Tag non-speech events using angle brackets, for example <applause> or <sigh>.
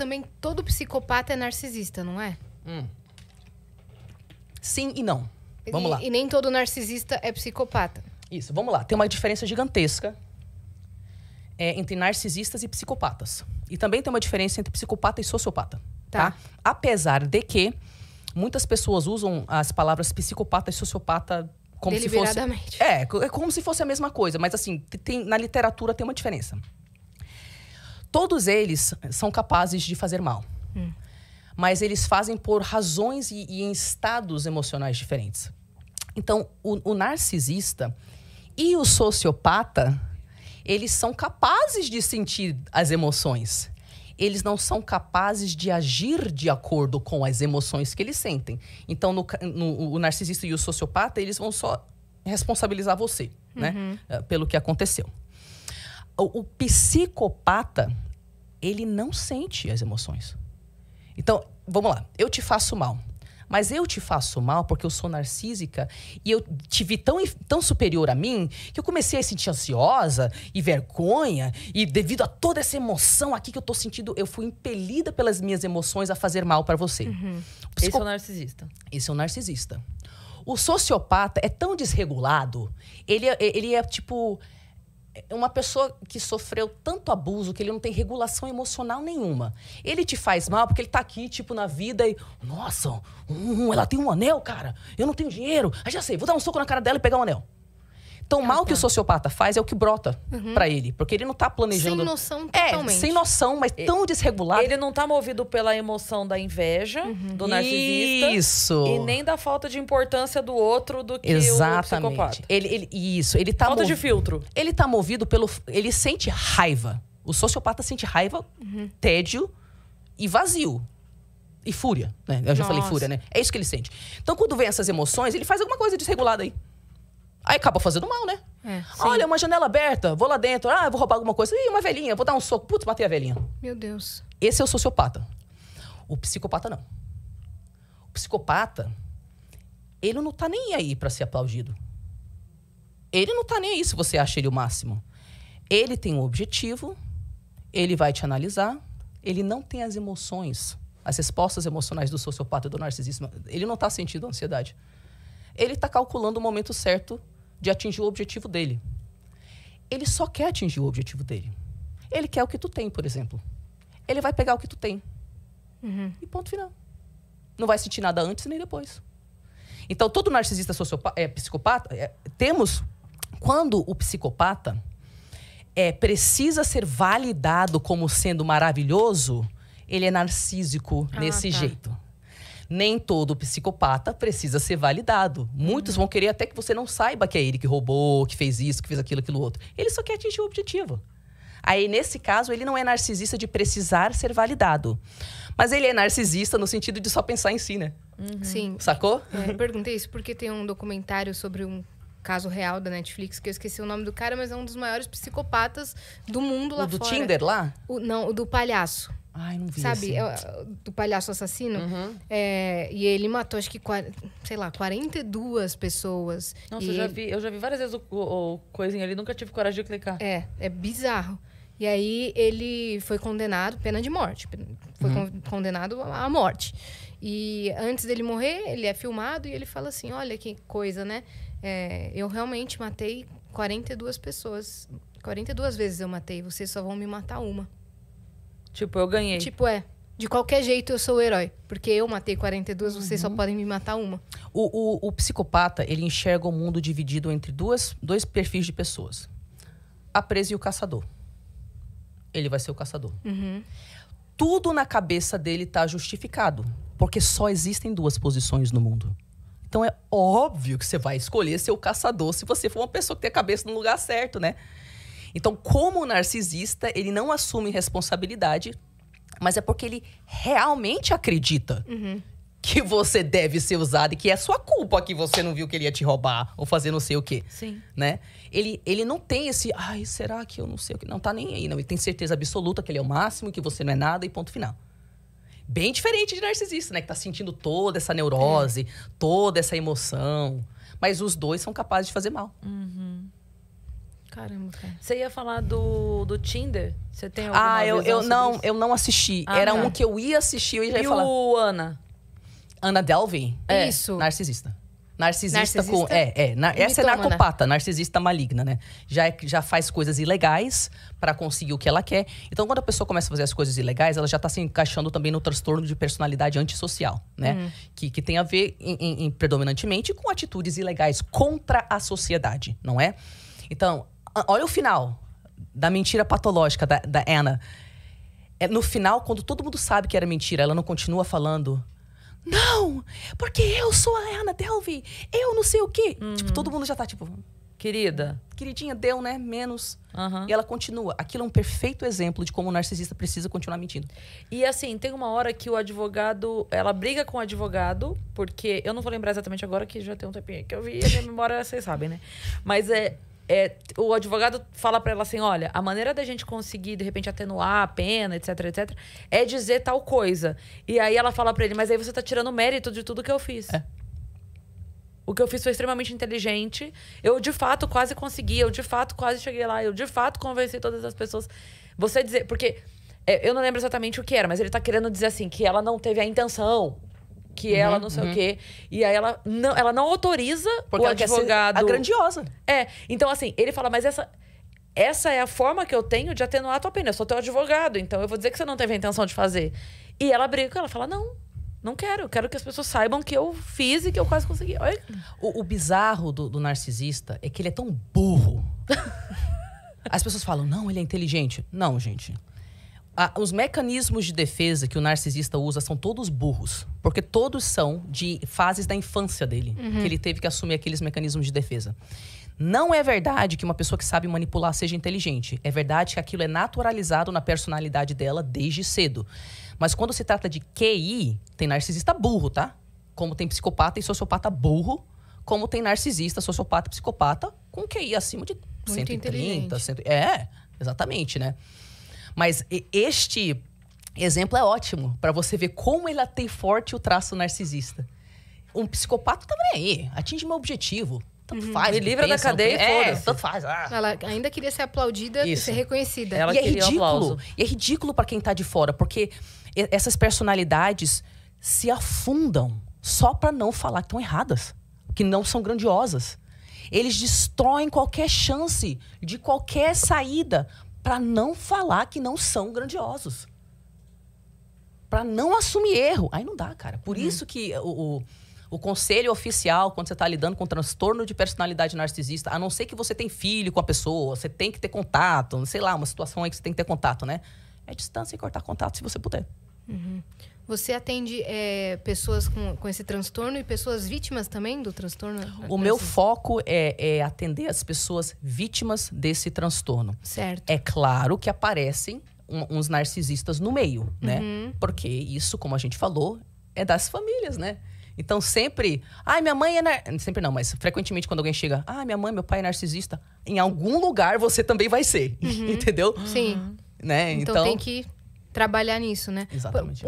também todo psicopata é narcisista, não é? Hum. Sim e não. Vamos e, lá. E nem todo narcisista é psicopata. Isso, vamos lá. Tem uma diferença gigantesca é, entre narcisistas e psicopatas. E também tem uma diferença entre psicopata e sociopata. Tá. tá? Apesar de que muitas pessoas usam as palavras psicopata e sociopata como se fosse. É, é como se fosse a mesma coisa, mas assim, tem, na literatura tem uma diferença todos eles são capazes de fazer mal. Hum. Mas eles fazem por razões e, e, em estados emocionais diferentes. Então, o, o narcisista e o sociopata, eles são capazes de sentir as emoções. Eles não são capazes de agir de acordo com as emoções que eles sentem. Então, no, no o narcisista e o sociopata, eles vão só responsabilizar você, né? uhum. né? Pelo que aconteceu. O, o psicopata, ele não sente as emoções. Então, vamos lá. Eu te faço mal. Mas eu te faço mal porque eu sou narcísica e eu te vi tão, tão superior a mim que eu comecei a sentir ansiosa e vergonha. E devido a toda essa emoção aqui que eu tô sentindo, eu fui impelida pelas minhas emoções a fazer mal para você. Uhum. Psico... Esse é o narcisista. Esse é o narcisista. O sociopata é tão desregulado, ele é, ele é tipo é uma pessoa que sofreu tanto abuso que ele não tem regulação emocional nenhuma. Ele te faz mal porque ele tá aqui, tipo, na vida e. Nossa, hum, ela tem um anel, cara. Eu não tenho dinheiro. Ah, já sei, vou dar um soco na cara dela e pegar um anel. Tão mal que o sociopata faz é o que brota uhum. para ele, porque ele não tá planejando. Sem noção é, totalmente. É, sem noção, mas tão desregulado. Ele não tá movido pela emoção da inveja uhum. do narcisista. Isso. E nem da falta de importância do outro do que Exatamente. o psicopata. Ele, ele, isso, ele tá Falta mov... de filtro. Ele tá movido pelo ele sente raiva. O sociopata sente raiva, uhum. tédio e vazio e fúria, né? Eu já Nossa. falei fúria, né? É isso que ele sente. Então, quando vem essas emoções, ele faz alguma coisa desregulada aí. Aí acaba fazendo mal, né? É, Olha, uma janela aberta, vou lá dentro, ah, vou roubar alguma coisa. Ih, uma velhinha, vou dar um soco. Putz, matei a velhinha. Meu Deus. Esse é o sociopata. O psicopata não. O psicopata, ele não tá nem aí para ser aplaudido. Ele não tá nem aí se você acha ele o máximo. Ele tem um objetivo, ele vai te analisar, ele não tem as emoções, as respostas emocionais do sociopata e do narcisista. Ele não tá sentindo ansiedade. Ele tá calculando o momento certo de atingir o objetivo dele. Ele só quer atingir o objetivo dele. Ele quer o que tu tem, por exemplo. Ele vai pegar o que tu tem. Uhum. E ponto final. Não vai sentir nada antes nem depois. Então, todo narcisista é, psicopata, é, temos quando o psicopata é, precisa ser validado como sendo maravilhoso, ele é narcísico ah, nesse tá. jeito nem todo psicopata precisa ser validado. Muitos uhum. vão querer até que você não saiba que é ele que roubou, que fez isso, que fez aquilo, aquilo outro. Ele só quer atingir o objetivo. Aí, nesse caso, ele não é narcisista de precisar ser validado. Mas ele é narcisista no sentido de só pensar em si, né? Uhum. Sim. Sacou? É, perguntei isso porque tem um documentário sobre um caso real da Netflix, que eu esqueci o nome do cara, mas é um dos maiores psicopatas do mundo o lá do fora. do Tinder lá? O, não, o do palhaço. Ai, não vi. Sabe, esse. do palhaço assassino? Uhum. É, e ele matou, acho que, sei lá, 42 pessoas. Nossa, eu, já vi, eu já vi várias vezes o, o, o coisinha ali, nunca tive coragem de clicar. É, é bizarro. E aí ele foi condenado, pena de morte. Foi uhum. condenado à morte. E antes dele morrer, ele é filmado e ele fala assim: olha que coisa, né? É, eu realmente matei 42 pessoas. 42 vezes eu matei, vocês só vão me matar uma. Tipo, eu ganhei. Tipo, é. De qualquer jeito eu sou o herói. Porque eu matei 42, uhum. vocês só uhum. podem me matar uma. O, o, o psicopata, ele enxerga o mundo dividido entre duas, dois perfis de pessoas: a presa e o caçador. Ele vai ser o caçador. Uhum. Tudo na cabeça dele tá justificado. Porque só existem duas posições no mundo. Então é óbvio que você vai escolher ser o caçador se você for uma pessoa que tem a cabeça no lugar certo, né? Então, como narcisista, ele não assume responsabilidade, mas é porque ele realmente acredita. Uhum que você deve ser usado e que é sua culpa que você não viu que ele ia te roubar ou fazer não sei o quê. Sim. Né? Ele, ele não tem esse, ai, será que eu não sei o quê? Não tá nem aí, não. Ele tem certeza absoluta que ele é o máximo, que você não é nada e ponto final. Bem diferente de narcisista, né? Que tá sentindo toda essa neurose, é. toda essa emoção. Mas os dois são capazes de fazer mal. Uhum. Caramba, cara. Você ia falar do, do Tinder? Você tem ah, alguma Ah, eu, eu não, isso? eu não assisti. Ah, Era não. Tá. um que eu ia assistir eu ia e ia falar. E o Ana? Ana Delvey? É, isso. Narcisista. Narcisista, narcisista, com. É, é. Na, essa é né? narcopata, narcisista maligna, né? Já, é, já faz coisas ilegais para conseguir o que ela quer. Então, quando a pessoa começa a fazer as coisas ilegais, ela já está se encaixando também no transtorno de personalidade antissocial, né? Hum. Que, que tem a ver, em, em, em, predominantemente, com atitudes ilegais contra a sociedade, não é? Então, ah, olha o final da mentira patológica da, da Anna. É, no final, quando todo mundo sabe que era mentira, ela não continua falando. Não, porque eu sou a Anna Delvey, eu não sei o quê. Uhum. Tipo, todo mundo já tá tipo. Querida. Queridinha, deu, né? Menos. Uhum. E ela continua. Aquilo é um perfeito exemplo de como o narcisista precisa continuar mentindo. E assim, tem uma hora que o advogado. Ela briga com o advogado, porque. Eu não vou lembrar exatamente agora, que já tem um tempinho que eu vi, a minha memória, vocês sabem, né? Mas é é, o advogado fala para ela assim: olha, a maneira da gente conseguir, de repente, atenuar a pena, etc, etc, é dizer tal coisa. E aí ela fala para ele: mas aí você tá tirando mérito de tudo que eu fiz. É. O que eu fiz foi extremamente inteligente. Eu, de fato, quase consegui. Eu, de fato, quase cheguei lá. Eu, de fato, convenci todas as pessoas. Você dizer. Porque é, eu não lembro exatamente o que era, mas ele tá querendo dizer assim: que ela não teve a intenção que uhum, ela não sei uhum. o quê. E aí ela não, ela não autoriza Porque o é advogado. A grandiosa. É. Então, assim, ele fala, mas essa. Essa é a forma que eu tenho de atenuar a tua pena. Eu sou teu advogado, então eu vou dizer que você não teve a intenção de fazer. E ela briga, ela fala: não, não quero. Eu quero que as pessoas saibam que eu fiz e que eu quase consegui. O, o bizarro do, do narcisista é que ele é tão burro. <laughs> As pessoas falam, não, ele é inteligente. Não, gente. Ah, os mecanismos de defesa que o narcisista usa são todos burros, porque todos são de fases da infância dele, uhum. que ele teve que assumir aqueles mecanismos de defesa. Não é verdade que uma pessoa que sabe manipular seja inteligente. É verdade que aquilo é naturalizado na personalidade dela desde cedo. Mas quando se trata de QI, tem narcisista burro, tá? Como tem psicopata e sociopata burro, como tem narcisista, sociopata e psicopata com QI acima de Muito 130, 100, É, exatamente, né? Mas este exemplo é ótimo para você ver como ela tem forte o traço narcisista. Um psicopata tá nem aí, atinge meu objetivo. Tanto uhum. faz. Me livra pensa, da cadeia e foda. É, tanto faz. Ah. Ela ainda queria ser aplaudida Isso. e ser reconhecida. Ela e é ridículo. E é ridículo para quem tá de fora, porque essas personalidades se afundam só para não falar que estão erradas, que não são grandiosas. Eles destroem qualquer chance de qualquer saída para não falar que não são grandiosos. Para não assumir erro. Aí não dá, cara. Por uhum. isso que o, o, o, conselho oficial, quando você está lidando com transtorno de personalidade narcisista, a não ser que você tem filho com a pessoa, você tem que ter contato, sei lá, uma situação aí que você tem que ter contato, né? É distância e cortar contato se você puder. Uhum. Você atende é, pessoas com, com esse transtorno e pessoas vítimas também do transtorno? O meu foco é, é, atender as pessoas vítimas desse transtorno. Certo. É claro que aparecem uns narcisistas no meio, né? uhum. né? Porque isso, como a gente falou, é das famílias, né? Então sempre, ai, minha mãe é nar... sempre não, mas frequentemente quando alguém chega, ah, minha mãe, meu pai é narcisista, em algum lugar você também vai ser, uhum. <laughs> entendeu? Sim. Né? Então, então tem que trabalhar nisso, né? Exatamente.